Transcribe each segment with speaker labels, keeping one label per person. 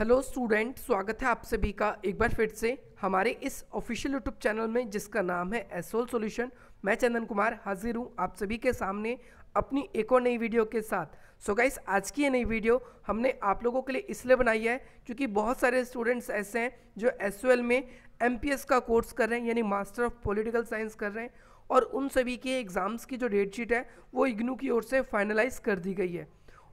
Speaker 1: hello student स्वागत है आप सभी का एक बार फिर से हमारे इस ऑफिशियल यूट्यूब चैनल में जिसका नाम है एसोल सॉल्यूशन मैं चंदन कुमार हाजिर हूँ आप सभी के सामने अपनी एक और नई वीडियो के साथ सो so गाइस आज की ये नई वीडियो हमने आप लोगों के लिए इसलिए बनाई है क्योंकि बहुत सारे स्टूडेंट्स ऐसे हैं जो एस में एम का कोर्स कर रहे हैं यानी मास्टर ऑफ पोलिटिकल साइंस कर रहे हैं और उन सभी के एग्ज़ाम्स की जो डेट शीट है वो इग्नू की ओर से फाइनलाइज कर दी गई है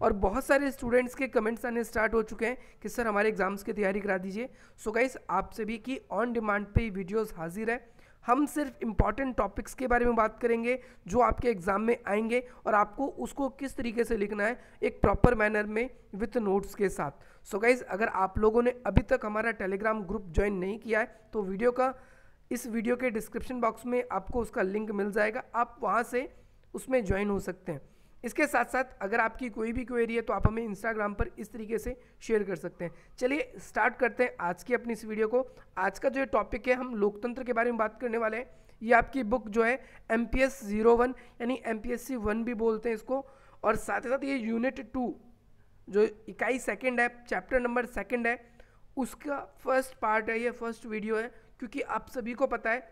Speaker 1: और बहुत सारे स्टूडेंट्स के कमेंट्स आने स्टार्ट हो चुके हैं कि सर हमारे एग्ज़ाम्स की तैयारी करा दीजिए सो गाइस आप सभी की ऑन डिमांड पे वीडियोस हाजिर है हम सिर्फ इम्पॉर्टेंट टॉपिक्स के बारे में बात करेंगे जो आपके एग्ज़ाम में आएंगे और आपको उसको किस तरीके से लिखना है एक प्रॉपर मैनर में विथ नोट्स के साथ सो गाइज़ अगर आप लोगों ने अभी तक हमारा टेलीग्राम ग्रुप ज्वाइन नहीं किया है तो वीडियो का इस वीडियो के डिस्क्रिप्शन बॉक्स में आपको उसका लिंक मिल जाएगा आप वहाँ से उसमें ज्वाइन हो सकते हैं इसके साथ साथ अगर आपकी कोई भी क्वेरी है तो आप हमें इंस्टाग्राम पर इस तरीके से शेयर कर सकते हैं चलिए स्टार्ट करते हैं आज की अपनी इस वीडियो को आज का जो टॉपिक है हम लोकतंत्र के बारे में बात करने वाले हैं ये आपकी बुक जो है M P S zero one यानी M P S C one भी बोलते हैं इसको और साथ ही साथ ये यूनिट टू जो इकाई सेकेंड है चैप्टर नंबर सेकेंड है उसका फर्स्ट पार्ट है ये फर्स्ट वीडियो है क्योंकि आप सभी को पता है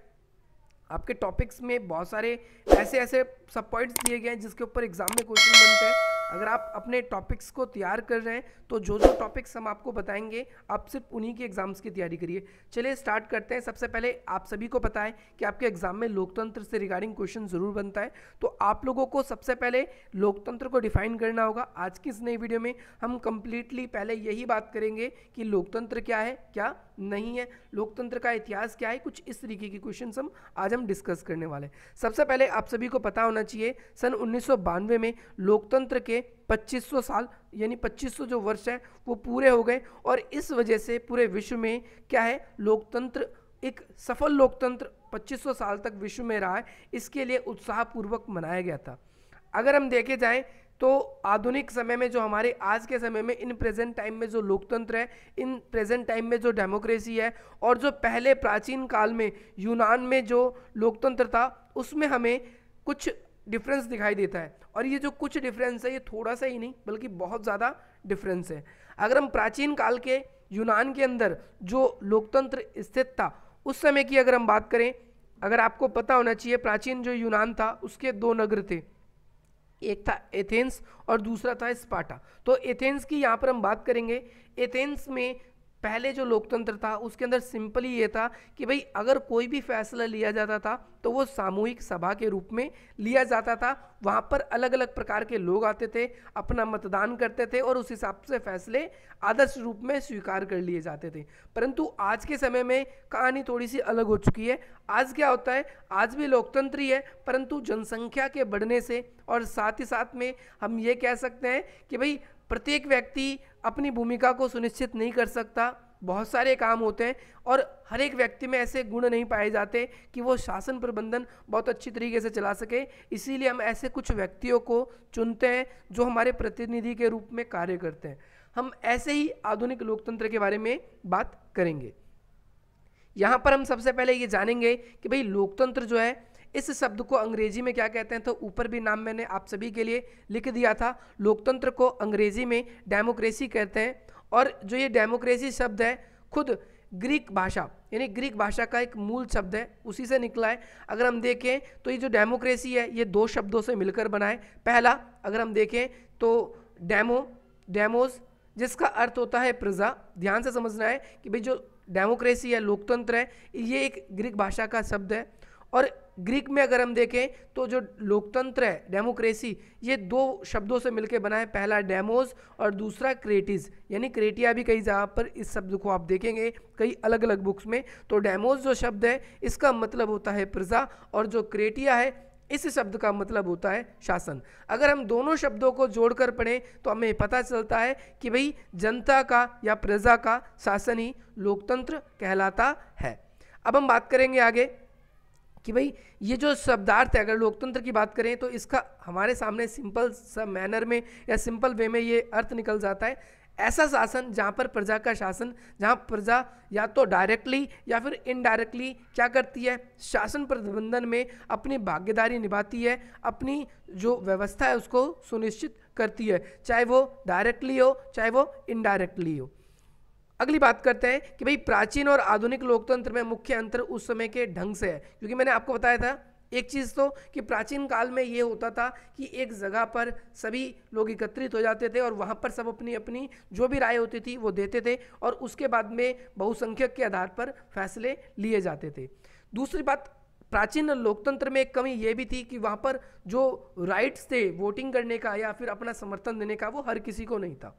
Speaker 1: आपके टॉपिक्स में बहुत सारे ऐसे ऐसे सब पॉइंट्स दिए गए हैं जिसके ऊपर एग्जाम में क्वेश्चन बनते हैं अगर आप अपने टॉपिक्स को तैयार कर रहे हैं तो जो जो टॉपिक्स हम आपको बताएंगे आप सिर्फ उन्हीं के एग्ज़ाम्स की तैयारी करिए चलिए स्टार्ट करते हैं सबसे पहले आप सभी को पता है कि आपके एग्ज़ाम में लोकतंत्र से रिगार्डिंग क्वेश्चन ज़रूर बनता है तो आप लोगों को सबसे पहले लोकतंत्र को डिफाइन करना होगा आज की इस नई वीडियो में हम कंप्लीटली पहले यही बात करेंगे कि लोकतंत्र क्या है क्या नहीं है लोकतंत्र का इतिहास क्या है कुछ इस तरीके के क्वेश्चन हम आज हम डिस्कस करने वाले हैं सबसे पहले आप सभी को पता होना चाहिए सन उन्नीस में लोकतंत्र के के 2500 साल यानी 2500 जो वर्ष है वो पूरे हो गए और इस वजह से पूरे विश्व में क्या है लोकतंत्र एक सफल लोकतंत्र 2500 साल तक विश्व में रहा है इसके लिए उत्साहपूर्वक मनाया गया था अगर हम देखे जाएं तो आधुनिक समय में जो हमारे आज के समय में इन प्रेजेंट टाइम में जो लोकतंत्र है इन प्रेजेंट टाइम में जो डेमोक्रेसी है और जो पहले प्राचीन काल में यूनान में जो लोकतंत्र था उसमें हमें कुछ डिफरेंस दिखाई देता है और ये जो कुछ डिफरेंस है ये थोड़ा सा ही नहीं बल्कि बहुत ज़्यादा डिफरेंस है अगर हम प्राचीन काल के यूनान के अंदर जो लोकतंत्र स्थित था उस समय की अगर हम बात करें अगर आपको पता होना चाहिए प्राचीन जो यूनान था उसके दो नगर थे एक था एथेंस और दूसरा था स्पाटा तो एथेंस की यहाँ पर हम बात करेंगे एथेंस में पहले जो लोकतंत्र था उसके अंदर सिंपली ये था कि भाई अगर कोई भी फैसला लिया जाता था तो वो सामूहिक सभा के रूप में लिया जाता था वहाँ पर अलग अलग प्रकार के लोग आते थे अपना मतदान करते थे और उस हिसाब से फैसले आदर्श रूप में स्वीकार कर लिए जाते थे परंतु आज के समय में कहानी थोड़ी सी अलग हो चुकी है आज क्या होता है आज भी लोकतंत्र ही है परंतु जनसंख्या के बढ़ने से और साथ ही साथ में हम ये कह सकते हैं कि भाई प्रत्येक व्यक्ति अपनी भूमिका को सुनिश्चित नहीं कर सकता बहुत सारे काम होते हैं और हर एक व्यक्ति में ऐसे गुण नहीं पाए जाते कि वो शासन प्रबंधन बहुत अच्छी तरीके से चला सके इसीलिए हम ऐसे कुछ व्यक्तियों को चुनते हैं जो हमारे प्रतिनिधि के रूप में कार्य करते हैं हम ऐसे ही आधुनिक लोकतंत्र के बारे में बात करेंगे यहाँ पर हम सबसे पहले ये जानेंगे कि भाई लोकतंत्र जो है इस शब्द को अंग्रेजी में क्या कहते हैं तो ऊपर भी नाम मैंने आप सभी के लिए लिख दिया था लोकतंत्र को अंग्रेजी में डेमोक्रेसी कहते हैं और जो ये डेमोक्रेसी शब्द है खुद ग्रीक भाषा यानी ग्रीक भाषा का एक मूल शब्द है उसी से निकला है अगर हम देखें तो ये जो डेमोक्रेसी है ये दो शब्दों से मिलकर बना है पहला अगर हम देखें तो डेमो डेमोस जिसका अर्थ होता है प्रजा ध्यान से समझना है कि भाई जो डेमोक्रेसी है लोकतंत्र है ये एक ग्रीक भाषा का शब्द है और ग्रीक में अगर हम देखें तो जो लोकतंत्र है डेमोक्रेसी ये दो शब्दों से मिलकर बना है पहला डेमोस और दूसरा क्रेटिस यानी क्रेटिया भी कई जगह पर इस शब्द को आप देखेंगे कई अलग अलग बुक्स में तो डेमोस जो शब्द है इसका मतलब होता है प्रजा और जो क्रेटिया है इस शब्द का मतलब होता है शासन अगर हम दोनों शब्दों को जोड़कर पढ़ें तो हमें पता चलता है कि भाई जनता का या प्रजा का शासन ही लोकतंत्र कहलाता है अब हम बात करेंगे आगे कि भाई ये जो शब्दार्थ है अगर लोकतंत्र की बात करें तो इसका हमारे सामने सिंपल सा मैनर में या सिंपल वे में ये अर्थ निकल जाता है ऐसा शासन जहाँ पर प्रजा का शासन जहाँ प्रजा या तो डायरेक्टली या फिर इनडायरेक्टली क्या करती है शासन प्रबंधन में अपनी भागीदारी निभाती है अपनी जो व्यवस्था है उसको सुनिश्चित करती है चाहे वो डायरेक्टली हो चाहे वो इनडायरेक्टली हो अगली बात करते हैं कि भाई प्राचीन और आधुनिक लोकतंत्र में मुख्य अंतर उस समय के ढंग से है क्योंकि मैंने आपको बताया था एक चीज़ तो कि प्राचीन काल में ये होता था कि एक जगह पर सभी लोग एकत्रित हो जाते थे और वहाँ पर सब अपनी अपनी जो भी राय होती थी वो देते थे और उसके बाद में बहुसंख्यक के आधार पर फैसले लिए जाते थे दूसरी बात प्राचीन लोकतंत्र में एक कमी ये भी थी कि वहाँ पर जो राइट्स थे वोटिंग करने का या फिर अपना समर्थन देने का वो हर किसी को नहीं था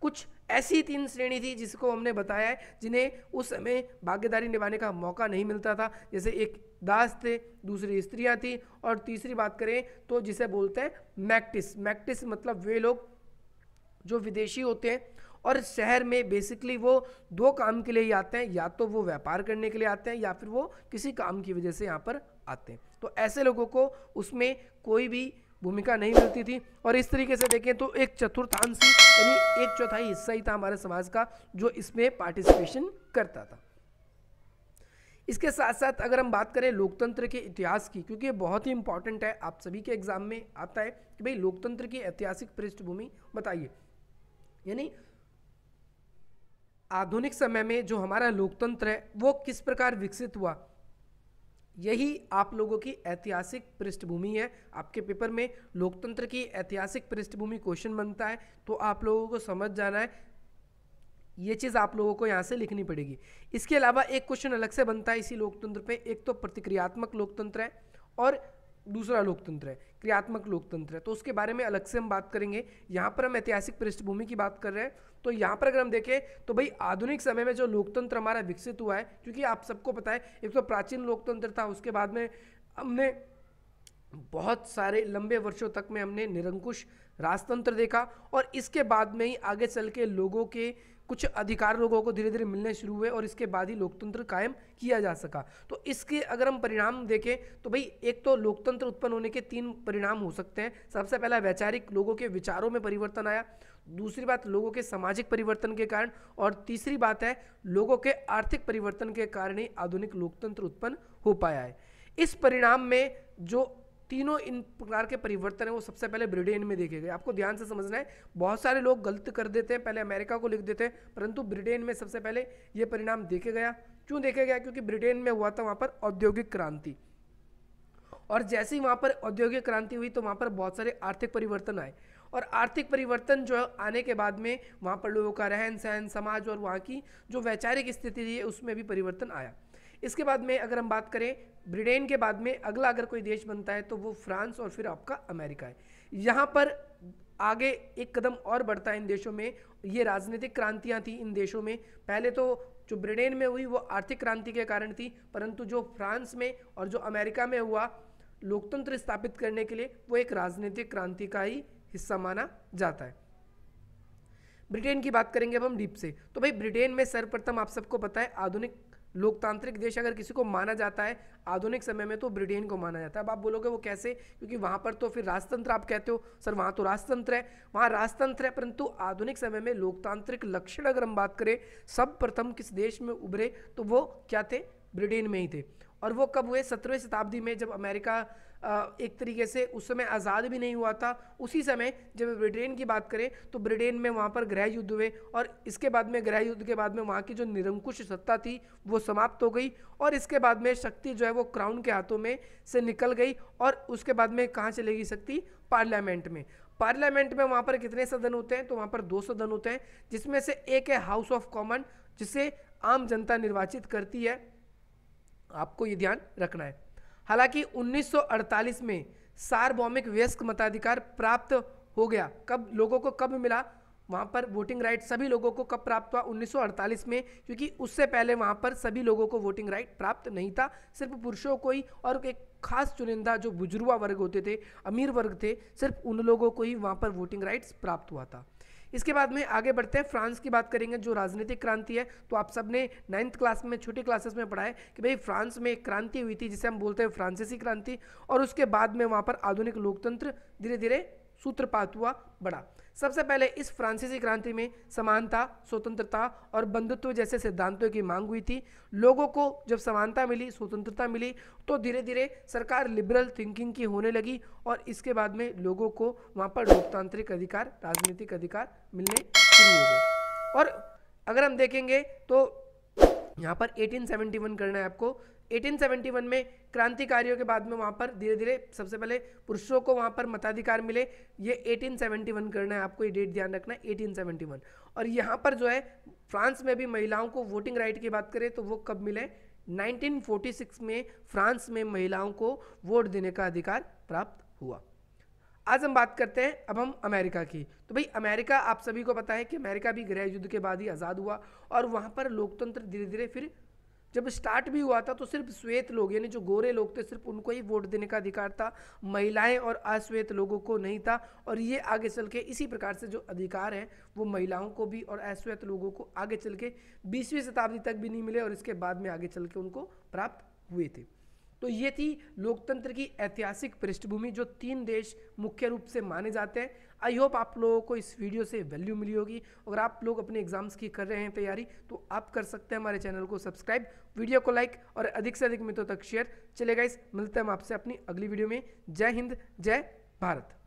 Speaker 1: कुछ ऐसी तीन श्रेणी थी जिसको हमने बताया है जिन्हें उस समय भागीदारी निभाने का मौका नहीं मिलता था जैसे एक दास थे दूसरी स्त्रियां थी और तीसरी बात करें तो जिसे बोलते हैं मैक्टिस मैक्टिस मतलब वे लोग जो विदेशी होते हैं और शहर में बेसिकली वो दो काम के लिए ही आते हैं या तो वो व्यापार करने के लिए आते हैं या फिर वो किसी काम की वजह से यहाँ पर आते हैं तो ऐसे लोगों को उसमें कोई भी भूमिका नहीं मिलती थी और इस तरीके से देखें तो एक चतुर्थांशी यानी एक चौथाई हिस्सा ही था हमारे समाज का जो इसमें पार्टिसिपेशन करता था इसके साथ साथ अगर हम बात करें लोकतंत्र के इतिहास की क्योंकि ये बहुत ही इंपॉर्टेंट है आप सभी के एग्जाम में आता है कि भाई लोकतंत्र की ऐतिहासिक पृष्ठभूमि बताइए यानी आधुनिक समय में जो हमारा लोकतंत्र है वो किस प्रकार विकसित हुआ यही आप लोगों की ऐतिहासिक पृष्ठभूमि है आपके पेपर में लोकतंत्र की ऐतिहासिक पृष्ठभूमि क्वेश्चन बनता है तो आप लोगों को समझ जाना है ये चीज़ आप लोगों को यहाँ से लिखनी पड़ेगी इसके अलावा एक क्वेश्चन अलग से बनता है इसी लोकतंत्र पे एक तो प्रतिक्रियात्मक लोकतंत्र है और दूसरा लोकतंत्र है क्रियात्मक लोकतंत्र है तो उसके बारे में अलग से हम बात करेंगे यहाँ पर हम ऐतिहासिक पृष्ठभूमि की बात कर रहे हैं तो यहाँ पर अगर हम देखें तो भाई आधुनिक समय में जो लोकतंत्र हमारा विकसित हुआ है क्योंकि आप सबको पता है एक तो प्राचीन लोकतंत्र था उसके बाद में हमने बहुत सारे लंबे वर्षों तक में हमने निरंकुश राजतंत्र देखा और इसके बाद में ही आगे चल के लोगों के कुछ अधिकार लोगों को धीरे धीरे मिलने शुरू हुए और इसके बाद ही लोकतंत्र कायम किया जा सका तो इसके अगर हम परिणाम देखें तो भाई एक तो लोकतंत्र उत्पन्न होने के तीन परिणाम हो सकते हैं सबसे पहला वैचारिक लोगों के विचारों में परिवर्तन आया दूसरी बात लोगों के सामाजिक परिवर्तन के कारण और तीसरी बात है लोगों के आर्थिक परिवर्तन के कारण ही आधुनिक लोकतंत्र उत्पन्न हो पाया है इस परिणाम में जो तीनों इन प्रकार के परिवर्तन है वो सबसे पहले ब्रिटेन में देखे गए आपको ध्यान से समझना है बहुत सारे लोग गलत कर देते हैं पहले अमेरिका को लिख देते हैं परंतु ब्रिटेन में सबसे पहले ये परिणाम देखे गया क्यों देखे गया क्योंकि ब्रिटेन में हुआ था वहाँ पर औद्योगिक क्रांति और जैसे ही वहाँ पर औद्योगिक क्रांति हुई तो वहाँ पर बहुत सारे आर्थिक परिवर्तन आए और आर्थिक परिवर्तन जो आने के बाद में वहाँ पर लोगों का रहन सहन समाज और वहाँ की जो वैचारिक स्थिति थी उसमें भी परिवर्तन आया इसके बाद में अगर हम बात करें ब्रिटेन के बाद में अगला अगर कोई देश बनता है तो वो फ्रांस और फिर आपका अमेरिका है यहाँ पर आगे एक कदम और बढ़ता है इन देशों में ये राजनीतिक क्रांतियाँ थी इन देशों में पहले तो जो ब्रिटेन में हुई वो आर्थिक क्रांति के कारण थी परंतु जो फ्रांस में और जो अमेरिका में हुआ लोकतंत्र स्थापित करने के लिए वो एक राजनीतिक क्रांति का ही हिस्सा माना जाता है ब्रिटेन की बात करेंगे अब हम डीप से तो भाई ब्रिटेन में सर्वप्रथम आप सबको पता है आधुनिक लोकतांत्रिक देश अगर किसी को माना जाता है आधुनिक समय में तो ब्रिटेन को माना जाता है अब आप बोलोगे वो कैसे क्योंकि वहाँ पर तो फिर राजतंत्र आप कहते हो सर वहाँ तो राजतंत्र है वहाँ राजतंत्र है परंतु आधुनिक समय में लोकतांत्रिक लक्षण अगर हम बात करें सब प्रथम किस देश में उभरे तो वो क्या थे ब्रिटेन में ही थे और वो कब हुए सत्रहवीं शताब्दी में जब अमेरिका एक तरीके से उस समय आज़ाद भी नहीं हुआ था उसी समय जब ब्रिटेन की बात करें तो ब्रिटेन में वहाँ पर गृह युद्ध हुए और इसके बाद में गृह युद्ध के बाद में वहाँ की जो निरंकुश सत्ता थी वो समाप्त हो गई और इसके बाद में शक्ति जो है वो क्राउन के हाथों में से निकल गई और उसके बाद में कहाँ चले गई शक्ति पार्लियामेंट में पार्लियामेंट में वहाँ पर कितने सदन होते हैं तो वहाँ पर दो सदन होते हैं जिसमें से एक है हाउस ऑफ कॉमन जिसे आम जनता निर्वाचित करती है आपको ये ध्यान रखना है हालांकि 1948 में सार्वभौमिक वयस्क मताधिकार प्राप्त हो गया कब लोगों को कब मिला वहाँ पर वोटिंग राइट सभी लोगों को कब प्राप्त हुआ 1948 में क्योंकि उससे पहले वहाँ पर सभी लोगों को वोटिंग राइट प्राप्त नहीं था सिर्फ पुरुषों को ही और एक खास चुनिंदा जो बुजुर्वा वर्ग होते थे अमीर वर्ग थे सिर्फ उन लोगों को ही वहाँ पर वोटिंग राइट्स प्राप्त हुआ था इसके बाद में आगे बढ़ते हैं फ्रांस की बात करेंगे जो राजनीतिक क्रांति है तो आप सब ने नाइन्थ क्लास में छोटी क्लासेस में पढ़ा है कि भाई फ्रांस में एक क्रांति हुई थी जिसे हम बोलते हैं फ्रांसीसी क्रांति और उसके बाद में वहाँ पर आधुनिक लोकतंत्र धीरे धीरे सूत्रपात हुआ बढ़ा सबसे पहले इस फ्रांसीसी क्रांति में समानता स्वतंत्रता और बंधुत्व जैसे सिद्धांतों की मांग हुई थी लोगों को जब समानता मिली स्वतंत्रता मिली तो धीरे धीरे सरकार लिबरल थिंकिंग की होने लगी और इसके बाद में लोगों को वहाँ पर लोकतांत्रिक अधिकार राजनीतिक अधिकार मिलने शुरू हो गए और अगर हम देखेंगे तो यहाँ पर 1871 करना है आपको 1871 में क्रांतिकारियों के बाद में वहाँ पर धीरे धीरे सबसे पहले पुरुषों को वहाँ पर मताधिकार मिले ये 1871 करना है आपको ये डेट ध्यान रखना है 1871 और यहाँ पर जो है फ्रांस में भी महिलाओं को वोटिंग राइट की बात करें तो वो कब मिले 1946 में फ्रांस में महिलाओं को वोट देने का अधिकार प्राप्त हुआ आज हम बात करते हैं अब हम अमेरिका की तो भाई अमेरिका आप सभी को पता है कि अमेरिका भी गृह युद्ध के बाद ही आज़ाद हुआ और वहाँ पर लोकतंत्र धीरे धीरे फिर जब स्टार्ट भी हुआ था तो सिर्फ श्वेत लोग यानी जो गोरे लोग थे सिर्फ उनको ही वोट देने का अधिकार था महिलाएं और अश्वेत लोगों को नहीं था और ये आगे चल के इसी प्रकार से जो अधिकार हैं वो महिलाओं को भी और अश्वेत लोगों को आगे चल के बीसवीं शताब्दी तक भी नहीं मिले और इसके बाद में आगे चल के उनको प्राप्त हुए थे तो ये थी लोकतंत्र की ऐतिहासिक पृष्ठभूमि जो तीन देश मुख्य रूप से माने जाते हैं आई होप आप लोगों को इस वीडियो से वैल्यू मिली होगी अगर आप लोग अपने एग्जाम्स की कर रहे हैं तैयारी तो आप कर सकते हैं हमारे चैनल को सब्सक्राइब वीडियो को लाइक और अधिक से अधिक मित्रों तक शेयर चलेगा इस मिलते हैं हम आपसे अपनी अगली वीडियो में जय हिंद जय भारत